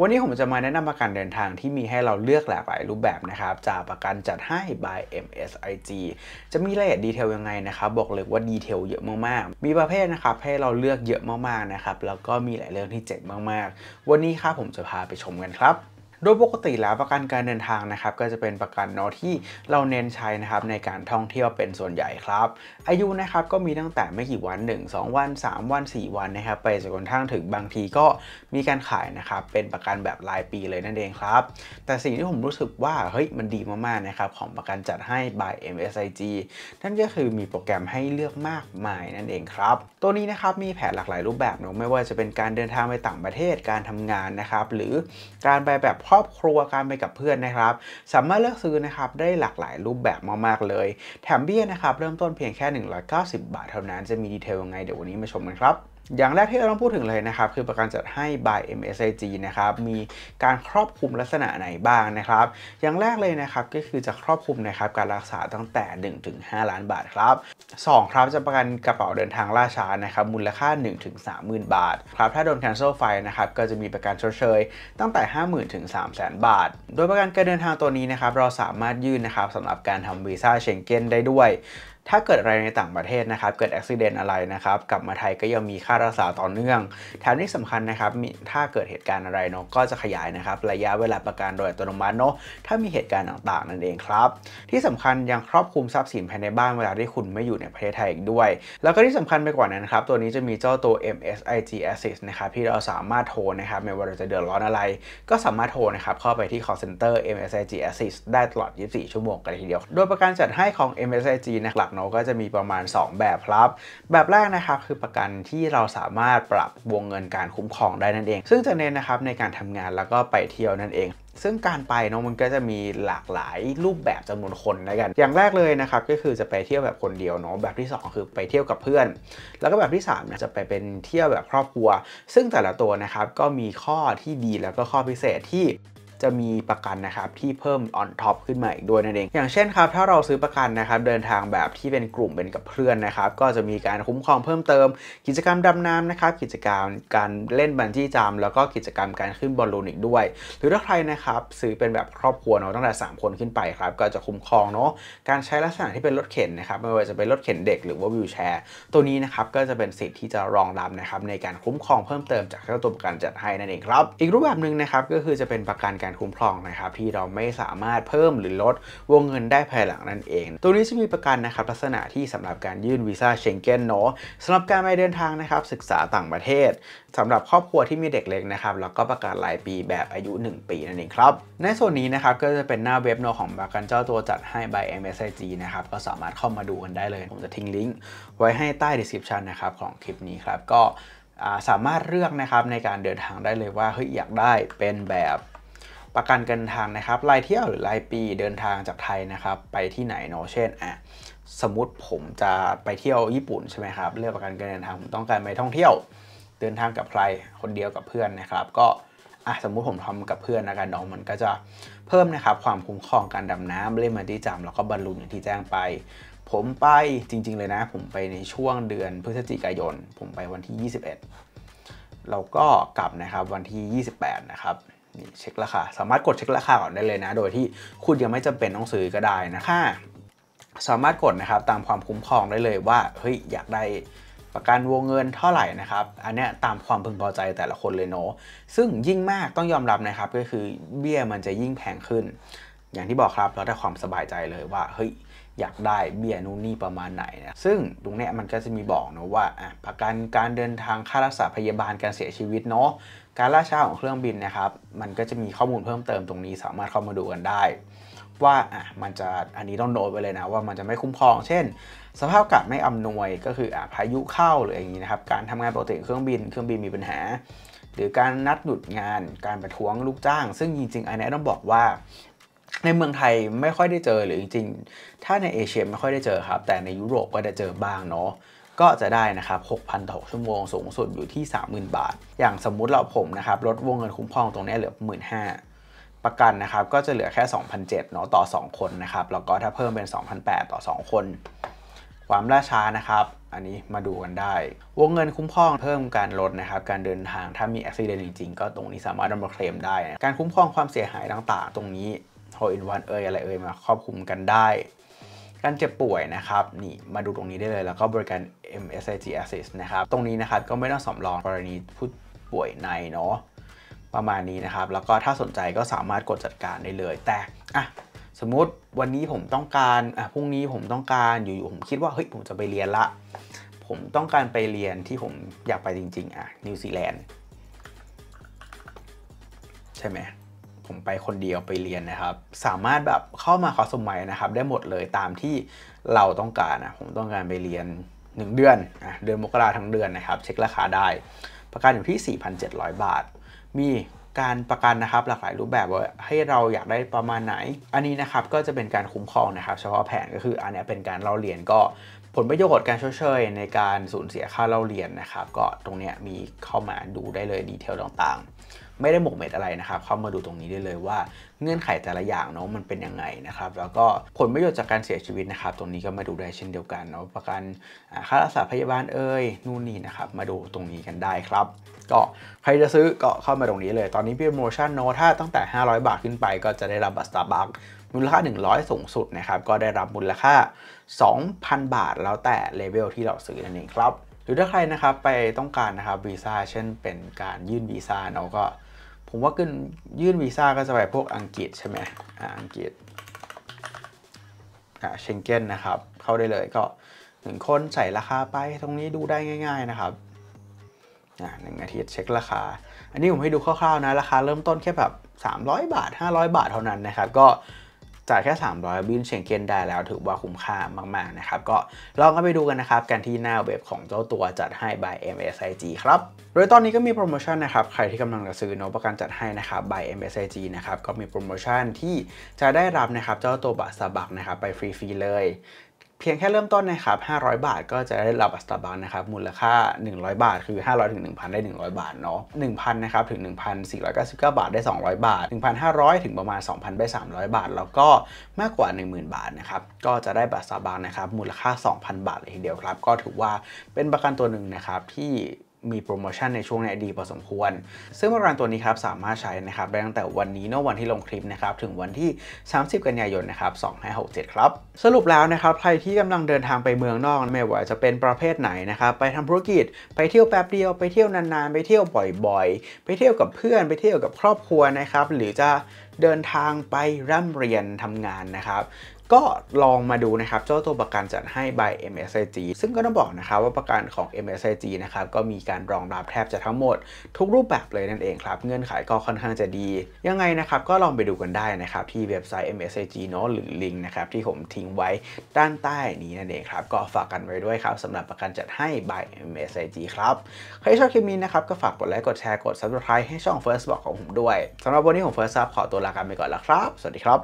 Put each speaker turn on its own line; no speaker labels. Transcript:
วันนี้ผมจะมาแนะนำประกันเดินทางที่มีให้เราเลือกหลากหลายรูปแบบนะครับ จากประกันจัดให้ by MSIG จะมีรายละเอียดดีเทลยังไงนะครับ บอกเลยว่าดีเทลเยอะมากๆ มีประเภทนะครับให้เราเลือกเยอะมากๆนะครับแล้วก็มีหลายเรื่องที่เจ๋งมากๆ วันนี้ครับผมจะพาไปชมกันครับโดยปกติแล้วประกันการเดินทางนะครับก็จะเป็นประกันเนาะที่เราเน้นใช้นะครับในการท่องเที่ยวเป็นส่วนใหญ่ครับอายุนะครับก็มีตั้งแต่ไม่กี่วัน 1 2 วัน 3 วัน 4 วันนะครับไปจนกระทั่งถึงบางทีก็มีการขายนะครับเป็นประกันแบบรายปีเลยนั่นเองครับแต่สิ่งที่ผมรู้สึกว่าเฮ้ยมันดีมากๆนะครับของประกันจัดให้ by MSIG นั่นก็คือมีโปรแกรมให้เลือกมากมายนั่นเองครับตัวนี้นะครับมีแผนหลากหลายรูปแบบเนาะไม่ว่าจะเป็นการเดินทางไปต่างประเทศการทำงานนะครับหรือการไปแบบครอบครัวการไปกับเพื่อนนะครับ สามารถเลือกซื้อนะครับ ได้หลากหลายรูปแบบมากๆเลย แถมเบี้ยนะครับ เริ่มต้นเพียงแค่ 190 บาทเท่านั้นจะมีดีเทลยังไงเดี๋ยววันนี้มาชมกันครับอย่างแรกที่เราต้องพูดถึงเลยนะครับ คือประกันจัดให้ by MSIG นะครับ มีการครอบคลุมลักษณะไหนบ้างนะครับ อย่างแรกเลยนะครับ ก็คือจะครอบคลุมนะครับการรักษาตั้งแต่ 1-5 ล้านบาทครับ 2 ครับจะประกันกระเป๋าเดินทางล่าช้านะครับ มูลค่า 1 3มื่นบาท ครับถ้าโดน cancel ไฟนะครับ ก็จะมีประกันชดเชยตั้งแต่ 50,000 ถึง300,000 บาท โดยประกันการเดินทางตัวนี้นะครับเราสามารถยื่นนะครับสำหรับการทำวีซ่าเชงเก้นได้ด้วยถ้าเกิดอะไรในต่างประเทศนะครับเกิดอุบิเหตุอะไรนะครับกลับมาไทยก็ยังมีค่ารักษาต่อเนื่องแถมที่สำคัญนะครับถ้าเกิดเหตุการณ์อะไรเนาะก็จะขยายนะครับระยะเวลาประกันโดยอัตโนมัติเนาะถ้ามีเหตุการณ์ต่างๆนั่นเองครับที่สำคัญยังครอบคลุมทรัพย์สินภายในบ้านเวลาที่คุณไม่อยู่ในประเทศไทยอีกด้วย แล้วก็ที่สำคัญไปกว่านั้นครับตัวนี้จะมีเจ้าตัว MSIG Assist นะครับที่เราสามารถโทรนะครับไม่ว่าเราจะเดือดร้อนอะไร ก็สามารถโทรนะครับเข้าไปที่ call center MSIG Assist ได้ตลอด 24 ชั่วโมงกันทีเดียวโดยประกันจัดให้ของ MSIG นะหลักเนาะก็จะมีประมาณ 2 แบบครับ แบบแรกนะครับคือประกันที่เราสามารถปรับวงเงินการคุ้มครองได้นั่นเอง ซึ่งจะเน้นนะครับในการทำงานแล้วก็ไปเที่ยวนั่นเอง ซึ่งการไปเนาะมันก็จะมีหลากหลายรูปแบบจำนวนคนนะกัน อย่างแรกเลยนะครับก็คือจะไปเที่ยวแบบคนเดียวเนาะแบบที่ 2 คือไปเที่ยวกับเพื่อน แล้วก็แบบที่ 3 เนี่ยจะไปเป็นเที่ยวแบบครอบครัว ซึ่งแต่ละตัวนะครับก็มีข้อที่ดีแล้วก็ข้อพิเศษที่จะมีประกันนะครับที่เพิ่มออนท็อปขึ้นมาอีกด้วยนั่นเองอย่างเช่นครับถ้าเราซื้อประกันนะครับเดินทางแบบที่เป็นกลุ่มเป็นกับเพื่อนนะครับก็จะมีการคุ้มครองเพิ่มเติม กิจกรรมดำน้ำนะครับกิจกรรมการเล่นบันที่จามแล้วก็กิจกรรมการขึ้นบอลลูนอีกด้วย หรือถ้าใครนะครับซื้อเป็นแบบครอบครัวเนาะตั้งแต่ 3 คนขึ้นไปครับก็จะคุ้มครองเนาะการใช้ลักษณะที่เป็นรถเข็นนะครับไม่ว่าจะเป็นรถเข็นเด็กหรือว่าวิวแชร์ตัวนี้นะครับก็จะเป็นสิทธิ์ที่จะรองรับนะครับในการคุ้มครองเพิ่มเติมจากเจ้าตัวประกันจัดให้นั่นเองครับ อีกรูปแบบหนึ่งนะครับก็คือจะเป็นประกันการการคุ้มครองนะครับที่เราไม่สามารถเพิ่มหรือลดวงเงินได้ภายหลังนั่นเอง ตัวนี้จะมีประกันนะครับ ลักษณะที่สำหรับการยื่นวีซ่าเชงเก้นเนาะสำหรับการไปเดินทางนะครับศึกษาต่างประเทศ สำหรับครอบครัวที่มีเด็กเล็กนะครับ แล้วก็ประกันรายปีแบบอายุ 1 ปีนั่นเองครับในส่วนนี้นะครับก็จะเป็นหน้าเว็บเนาะของประกันเจ้าตัวจัดให้ by MSIG นะครับก็สามารถเข้ามาดูกันได้เลยผมจะทิ้งลิงก์ไว้ให้ใต้ description นะครับของคลิปนี้ครับก็สามารถเลือกนะครับในการเดินทางได้เลยว่าเฮ้ยอยากได้เป็นแบบประกันการเดินทางนะครับ รายเที่ยวหรือรายปีเดินทางจากไทยนะครับ ไปที่ไหนเนาะเช่นอ่ะสมมติผมจะไปเที่ยวญี่ปุ่นใช่ไหมครับ เลือกประกันการเดินทางผมต้องการไปท่องเที่ยว เดินทางกับใคร คนเดียวกับเพื่อนนะครับ ก็อ่ะสมมุติผมทำกับเพื่อนนะกัน้องมันก็จะเพิ่มนะครับความคุ้มครองการดำน้ำเล่นมนที่จำแล้วก็บรรลุอย่างที่แจ้งไป ผมไปจริง ๆ เลยนะ ผมไปในช่วงเดือนพฤศจิกายน ผมไปวันที่21เราก็กลับนะครับวันที่ 28 นะครับนี่เช็คราคาสามารถกดเช็คราคาก่อนได้เลยนะ โดยที่คุณยังไม่จำเป็นต้องซื้อก็ได้นะคะสามารถกดนะครับตามความคุ้มครองได้เลยว่าเฮ้ยอยากได้ประกันวงเงินเท่าไหร่นะครับอันนี้ตามความพึงพอใจแต่ละคนเลยเนาะซึ่งยิ่งมากต้องยอมรับนะครับก็คือเบี้ยมันจะยิ่งแพงขึ้น อย่างที่บอกครับแล้วแต่ความสบายใจเลยว่าเฮ้ยอยากได้เบี้ยนู่นนี่ประมาณไหนนะซึ่งตรงนี้มันก็จะมีบอกเนาะว่าประกันการเดินทางค่ารักษาพยาบาลการเสียชีวิตเนาะการล่าช้าของเครื่องบินนะครับ มันก็จะมีข้อมูลเพิ่มเติมตรงนี้ สามารถเข้ามาดูกันได้ ว่าอ่ะมันจะอันนี้ต้องโน้ตไปเลยนะว่ามันจะไม่คุ้มครอง เช่น สภาพอากาศไม่อำนวยก็คืออ่ะพายุเข้าหรืออย่างนี้นะครับการทำงานปกติเครื่องบิน เครื่องบินมีปัญหา หรือการนัดหยุดงานการประท้วงลูกจ้าง ซึ่งจริงๆอันนี้ต้องบอกว่า ในเมืองไทยไม่ค่อยได้เจอหรือจริงๆถ้าในเอเชียไม่ค่อยได้เจอครับ แต่ในยุโรปก็ได้เจอบ้างเนาะก็จะได้นะครับ6,000ต่อชั่วโมงสูงสุดอยู่ที่30,000 บาท อย่างสมมุติเราผมนะครับลดวงเงินคุ้มครองตรงนี้เหลือ1 5ื่นประกันนะครับก็จะเหลือแค่ 2,007เนาะต่อ 2 คนนะครับแล้วก็ถ้าเพิ่มเป็น2,008ต่อ2 คน ความล่าช้านะครับ อันนี้มาดูกันได้ วงเงินคุ้มครองเพิ่มการลดนะครับการเดินทางถ้ามีอุบิเหตุจริงๆก็ตรงนี้สามารถดำเนินเคลมได้ การคุ้มครองความเสียหายต่าง ๆ ตรงนี้โฮอินวันเอ่ยอะไรเอ่ยมาครอบคลุมกันได้การเจ็บป่วยนะครับนี่มาดูตรงนี้ได้เลยแล้วก็บริการ MSIG Assist นะครับตรงนี้นะครับก็ไม่ต้องสำรองกรณีผู้ป่วยในเนาะประมาณนี้นะครับ แล้วก็ถ้าสนใจก็สามารถกดจัดการได้เลย แต่อ่ะสมมติวันนี้ผมต้องการ อ่ะพรุ่งนี้ผมต้องการอยู่ๆผมคิดว่า เฮ้ย ผมจะไปเรียนละ ผมต้องการไปเรียนที่ผมอยากไปจริงๆอ่ะนิวซีแลนด์ใช่ไหมผมไปคนเดียวไปเรียนนะครับ สามารถแบบเข้ามาคอร์สใหม่นะครับ ได้หมดเลยตามที่เราต้องการนะผมต้องการไปเรียน 1 เดือนะเดือนมกราทั้งเดือนนะครับ เช็คราคาได้ ประกันอยู่ที่ 4,700 บาท มีการประกันนะครับ หลากหลายรูปแบบว่าให้เราอยากได้ประมาณไหน อันนี้นะครับก็จะเป็นการคุ้มครองนะครับ เฉพาะแผนก็คืออันนี้เป็นการเราเรียนก็ผลประโยชน์การชดเชยในการสูญเสียค่าเราเรียนนะครับ ก็ตรงนี้มีเข้ามาดูได้เลยดีเทลต่างๆไม่ได้หมกเม็ดอะไรนะครับเข้ามาดูตรงนี้ได้เลยว่าเงื่อนไขแต่ละอย่างเนาะมันเป็นยังไงนะครับแล้วก็ผลประโยชน์จากการเสียชีวิตนะครับ ตรงนี้ก็มาดูได้เช่นเดียวกันเนาะประกันค่ารักษาพยาบาลเอ้ยนู่นนี่นะครับ มาดูตรงนี้กันได้ครับ ก็ใครจะซื้อก็เข้ามาตรงนี้เลยตอนนี้พี่โปรโมชั่นเนาะถ้าตั้งแต่ 500 บาทขึ้นไป ก็จะได้รับบัตรสตาร์บัคมูลค่า 100สูงสุดนะครับก็ได้รับมูลค่า2,000บาทแล้วแต่เลเวลที่เราซื้อนั่นเองครับหรือถ้าใครนะครับไปต้องการนะครับวีซ่าเช่นเป็นการยื่นวีซ่าเนาะก็ผมว่าขึ้นยื่นวีซ่าก็จะไปพวกอังกฤษใช่ไหมอ่าอังกฤษ อ่าเชงเก้นนะครับ เข้าได้เลยก็หนึ่งคนใส่ราคาไปตรงนี้ดูได้ง่ายๆนะครับ อ่าหนึ่งอาทิตย์เช็คราคา อันนี้ผมให้ดูคร่าวๆนะ ราคาเริ่มต้นแค่แบบ 300 บาท 500 บาทเท่านั้นนะครับ ก็จ่ายแค่ 300 บินเชงเกนได้แล้วถือว่าคุ้มค่ามากๆ นะครับ ก็ลองกันไปดูกันนะครับกันที่หน้าเว็บของเจ้าตัวจัดให้ by MSIG ครับ โดยตอนนี้ก็มีโปรโมชั่นนะครับใครที่กำลังจะซื้อโนประกันจัดให้นะครับ by MSIG นะครับก็มีโปรโมชั่นที่จะได้รับนะครับเจ้าตัวบัตรสบักนะครับไปฟรีๆเลยเพียงแค่เริ่มต้นนะครับ 500 บาทก็จะได้รับสตาร์บัคนะครับ มูลค่า 100 บาท คือ 500 ถึง 1,000 ได้ 100 บาทเนาะ 1,000 นะครับถึง 1,499 บาทได้ 200 บาท 1,500 ถึงประมาณ2,000ได้300 บาท แล้วก็มากกว่า 10,000 บาทนะครับก็จะได้บัตรสตาร์บัคนะครับ มูลค่า 2,000 บาทเลยทีเดียวครับ ก็ถือว่าเป็นประกันตัวหนึ่งนะครับที่มีโปรโมชั่นในช่วงในอดีตพอสมควร ซึ่งโปรรนตัวนี้ครับสามารถใช้นะครับได้ตั้งแต่วันนี้นอกวันที่ลงคลิปนะครับถึงวันที่ 30 กันยายนนะครับ2567ครับ สรุปแล้วนะครับใครที่กำลังเดินทางไปเมืองนอก ไม่ว่าจะเป็นประเภทไหนนะครับไปทำธุรกิจไปเที่ยวแป๊บเดียวไปเที่ยวนานๆ ไปเที่ยวบ่อย ๆ ไปเที่ยวกับเพื่อน ไปเที่ยวกับครอบครัวนะครับหรือจะเดินทางไปร่ำเรียนทำงานนะครับก็ลองมาดูนะครับเจ้าตัวประกันจัดให้ by MSIG ซึ่งก็ต้องบอกนะครับว่าประกันของ MSIG นะครับก็มีการรองรับแทบจะทั้งหมด ทุกรูปแบบเลยนั่นเองครับ เงื่อนไขก็ค่อนข้างจะดี ยังไงนะครับก็ลองไปดูกันได้นะครับ ที่เว็บไซต์ MSIG เนาะหรือ ลิงก์นะครับที่ผมทิ้งไว้ด้านใต้นี้นั่นเองครับ ก็ฝากกันไว้ด้วยครับสำหรับประกันจัดให้ by MSIG ครับใครชอบคลิปนี้นะครับก็ฝากกดไลค์กดแชร์กด subscribe ให้ช่อง First Block ของผมด้วยสำหรับวันนี้ผม First c k ขอตัวลากันไปก่อนแล้วครับสวัสดีครับ